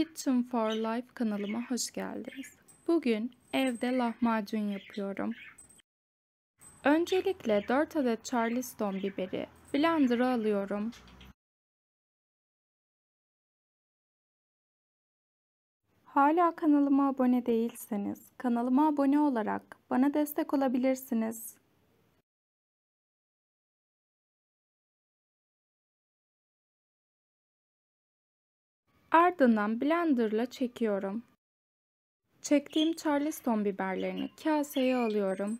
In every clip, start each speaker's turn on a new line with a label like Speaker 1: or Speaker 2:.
Speaker 1: Kitchen for Life kanalıma hoş geldiniz. Bugün evde lahmacun yapıyorum. Öncelikle 4 adet charleston biberi
Speaker 2: blender'a alıyorum.
Speaker 1: Hala kanalıma abone değilseniz kanalıma abone olarak
Speaker 2: bana destek olabilirsiniz. Ardından blenderla çekiyorum. Çektiğim charleston biberlerini kaseye alıyorum.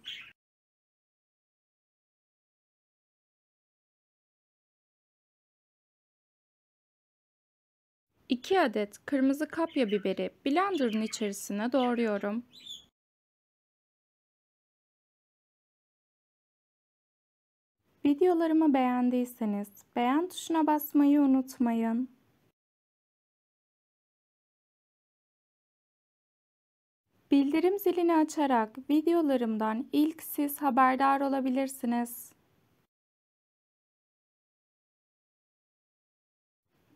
Speaker 2: İki adet kırmızı kapya biberi blenderın içerisine doğruyorum. Videolarımı beğendiyseniz beğen tuşuna basmayı unutmayın.
Speaker 1: Bildirim zilini açarak videolarımdan ilk siz haberdar olabilirsiniz.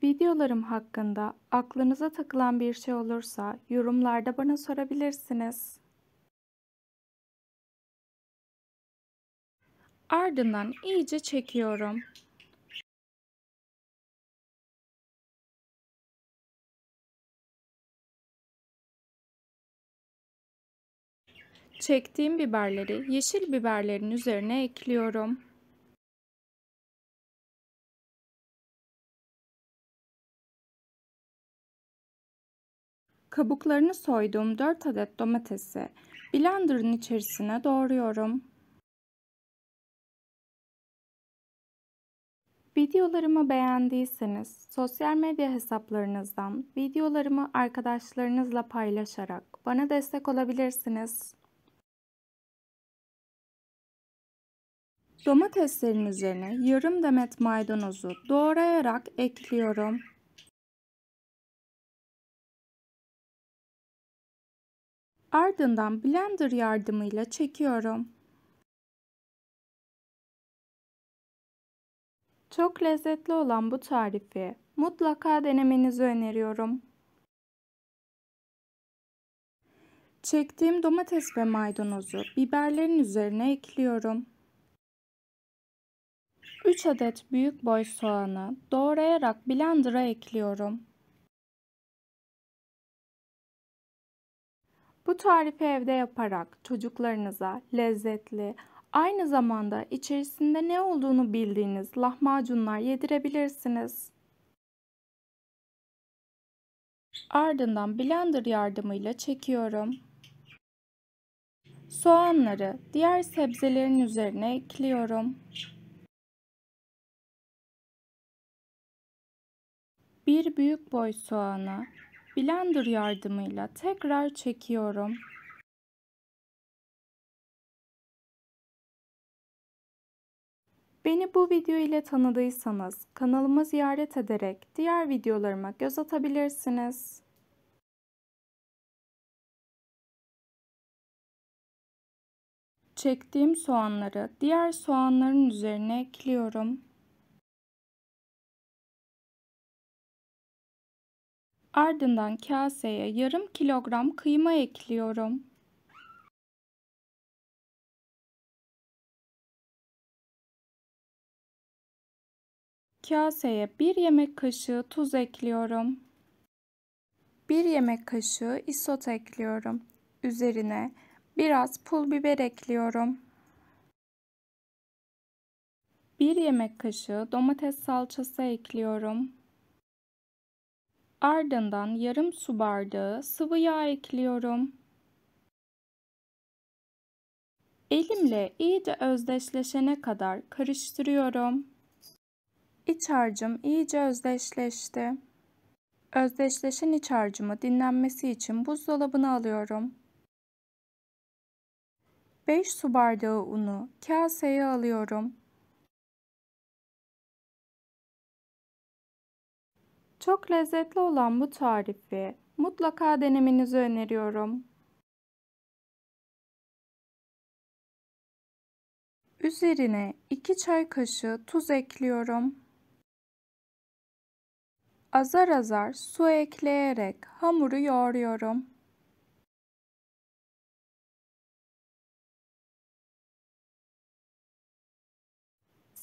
Speaker 1: Videolarım hakkında aklınıza takılan bir şey olursa yorumlarda bana sorabilirsiniz.
Speaker 2: Ardından iyice çekiyorum. Çektiğim biberleri yeşil biberlerin üzerine ekliyorum. Kabuklarını soyduğum 4 adet domatesi blenderın
Speaker 1: içerisine doğruyorum. Videolarımı beğendiyseniz sosyal medya hesaplarınızdan videolarımı arkadaşlarınızla paylaşarak bana destek olabilirsiniz. Domateslerin üzerine yarım demet maydanozu doğrayarak ekliyorum.
Speaker 2: Ardından blender yardımıyla çekiyorum.
Speaker 1: Çok lezzetli olan bu tarifi mutlaka denemenizi öneriyorum. Çektiğim domates ve maydanozu biberlerin üzerine ekliyorum. 3 adet büyük boy soğanı doğrayarak blender'a ekliyorum. Bu tarifi evde yaparak çocuklarınıza lezzetli, aynı zamanda içerisinde ne olduğunu bildiğiniz lahmacunlar yedirebilirsiniz. Ardından blender yardımıyla çekiyorum. Soğanları diğer sebzelerin üzerine ekliyorum. bir büyük boy soğanı blender yardımıyla tekrar çekiyorum. Beni bu video ile tanıdıysanız kanalımı ziyaret ederek diğer videolarıma göz atabilirsiniz.
Speaker 2: Çektiğim soğanları diğer soğanların üzerine ekliyorum. Ardından kaseye yarım kilogram kıyma ekliyorum. Kaseye 1 yemek kaşığı tuz ekliyorum.
Speaker 1: 1 yemek kaşığı isot ekliyorum. Üzerine biraz pul biber ekliyorum. 1 yemek kaşığı domates salçası ekliyorum. Ardından yarım su bardağı sıvı yağ ekliyorum. Elimle iyice özdeşleşene kadar karıştırıyorum. İç harcım iyice özdeşleşti. Özdeşleşen iç harcımı dinlenmesi için buzdolabına alıyorum. 5 su bardağı unu kaseye alıyorum. Çok lezzetli olan bu tarifi mutlaka denemenizi öneriyorum. Üzerine 2 çay kaşığı tuz ekliyorum. Azar azar su ekleyerek
Speaker 2: hamuru yoğuruyorum.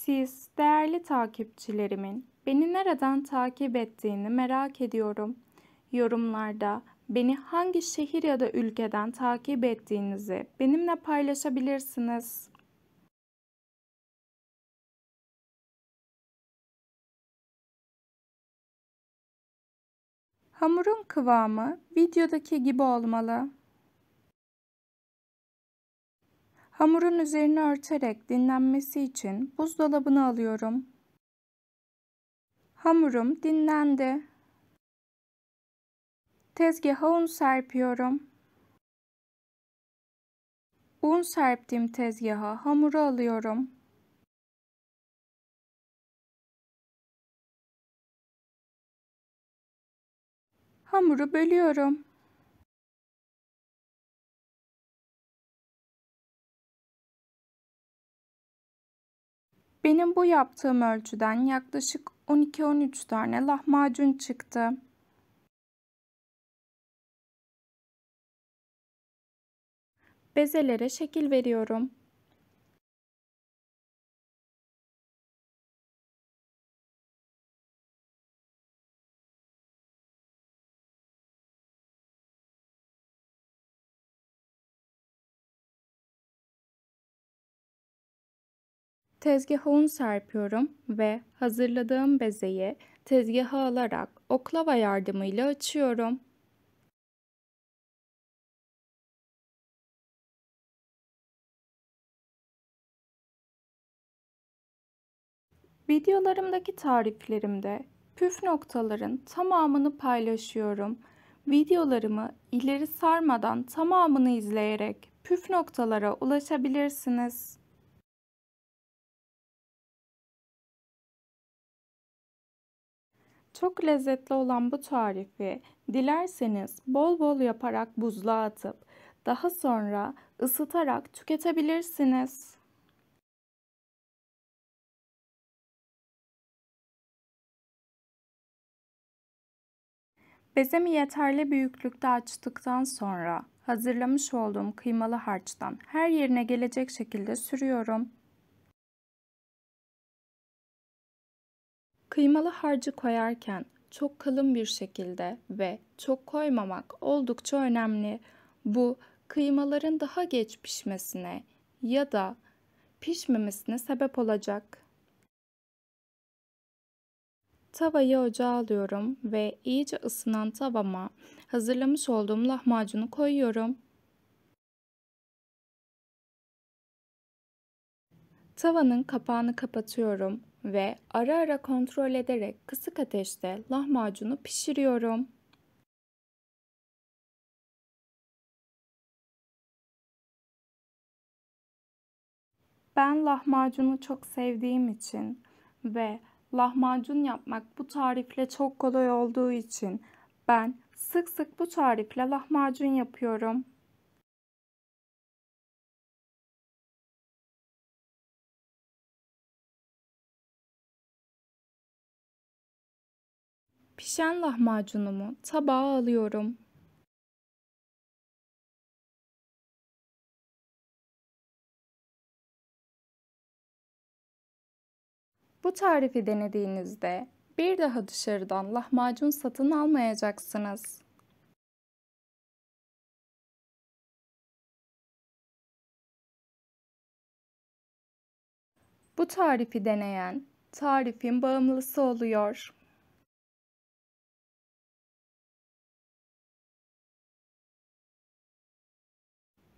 Speaker 2: Siz değerli
Speaker 1: takipçilerimin beni nereden takip ettiğini merak ediyorum. Yorumlarda beni hangi şehir ya da ülkeden takip ettiğinizi benimle
Speaker 2: paylaşabilirsiniz. Hamurun kıvamı videodaki gibi olmalı.
Speaker 1: Hamurun üzerini örterek dinlenmesi için buzdolabına alıyorum. Hamurum dinlendi. Tezgaha un serpiyorum.
Speaker 2: Un serptiğim tezgaha hamuru alıyorum. Hamuru bölüyorum. Benim bu yaptığım
Speaker 1: ölçüden yaklaşık 12-13 tane lahmacun çıktı.
Speaker 2: Bezelere şekil veriyorum. Tezgaha un serpiyorum
Speaker 1: ve hazırladığım bezeyi tezgaha alarak oklava yardımıyla açıyorum. Videolarımdaki tariflerimde püf noktaların tamamını paylaşıyorum. Videolarımı ileri sarmadan tamamını izleyerek püf noktalara
Speaker 2: ulaşabilirsiniz. Çok lezzetli olan bu tarifi
Speaker 1: dilerseniz bol bol yaparak buzluğa atıp daha sonra ısıtarak
Speaker 2: tüketebilirsiniz. Bezemi
Speaker 1: yeterli büyüklükte açtıktan sonra hazırlamış olduğum kıymalı harçtan her yerine gelecek şekilde sürüyorum. Kıymalı harcı koyarken çok kalın bir şekilde ve çok koymamak oldukça önemli. Bu kıymaların daha geç pişmesine ya da pişmemesine sebep olacak. Tavayı ocağa alıyorum ve iyice ısınan tavama hazırlamış olduğum lahmacunu koyuyorum. Tavanın kapağını kapatıyorum ve
Speaker 2: ara ara kontrol ederek kısık ateşte lahmacunu pişiriyorum. Ben lahmacunu çok sevdiğim için
Speaker 1: ve lahmacun yapmak bu tarifle çok kolay olduğu için ben
Speaker 2: sık sık bu tarifle lahmacun yapıyorum. Pişen lahmacunumu tabağa alıyorum. Bu
Speaker 1: tarifi denediğinizde bir daha dışarıdan lahmacun satın almayacaksınız.
Speaker 2: Bu tarifi deneyen tarifin bağımlısı oluyor.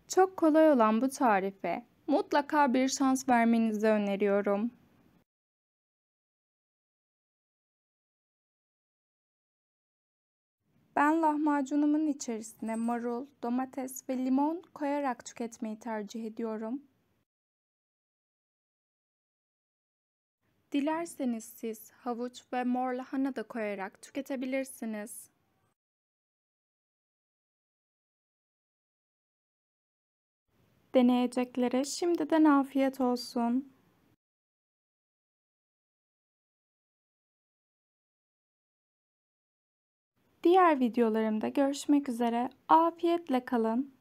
Speaker 2: Çok kolay olan bu tarife mutlaka bir şans vermenizi öneriyorum. Ben
Speaker 1: lahmacunumun içerisine marul, domates ve limon koyarak tüketmeyi tercih ediyorum. Dilerseniz siz havuç ve mor lahana da koyarak tüketebilirsiniz.
Speaker 2: deneyeceklere şimdiden afiyet olsun. Diğer videolarımda görüşmek üzere. Afiyetle kalın.